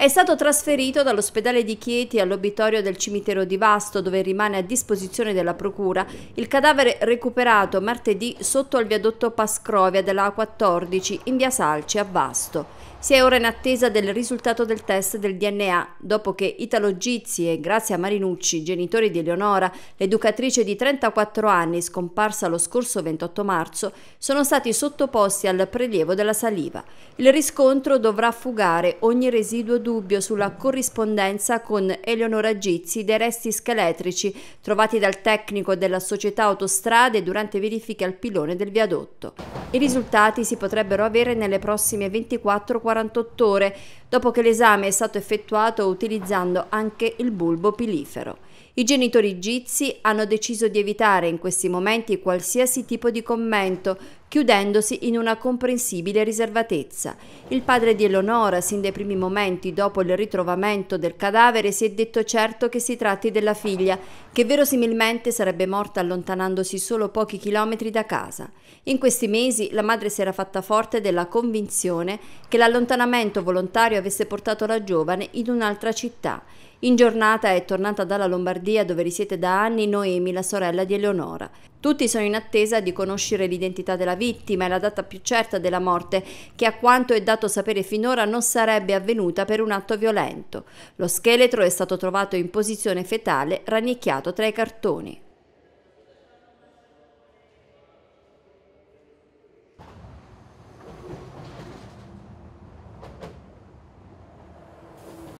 È stato trasferito dall'ospedale di Chieti all'obitorio del cimitero di Vasto, dove rimane a disposizione della Procura, il cadavere recuperato martedì sotto al viadotto Pascrovia della A14 in via Salci a Vasto. Si è ora in attesa del risultato del test del DNA, dopo che Italo Gizzi e Grazia Marinucci, genitori di Eleonora, l'educatrice di 34 anni scomparsa lo scorso 28 marzo, sono stati sottoposti al prelievo della saliva. Il riscontro dovrà fugare ogni residuo dubbio sulla corrispondenza con Eleonora Gizzi dei resti scheletrici trovati dal tecnico della società autostrade durante verifiche al pilone del viadotto. I risultati si potrebbero avere nelle prossime 24-48 ore, dopo che l'esame è stato effettuato utilizzando anche il bulbo pilifero. I genitori egizi hanno deciso di evitare in questi momenti qualsiasi tipo di commento, chiudendosi in una comprensibile riservatezza. Il padre di Eleonora, sin dai primi momenti dopo il ritrovamento del cadavere, si è detto certo che si tratti della figlia, che verosimilmente sarebbe morta allontanandosi solo pochi chilometri da casa. In questi mesi la madre si era fatta forte della convinzione che l'allontanamento volontario avesse portato la giovane in un'altra città in giornata è tornata dalla Lombardia dove risiede da anni Noemi, la sorella di Eleonora. Tutti sono in attesa di conoscere l'identità della vittima e la data più certa della morte, che a quanto è dato sapere finora non sarebbe avvenuta per un atto violento. Lo scheletro è stato trovato in posizione fetale, rannicchiato tra i cartoni.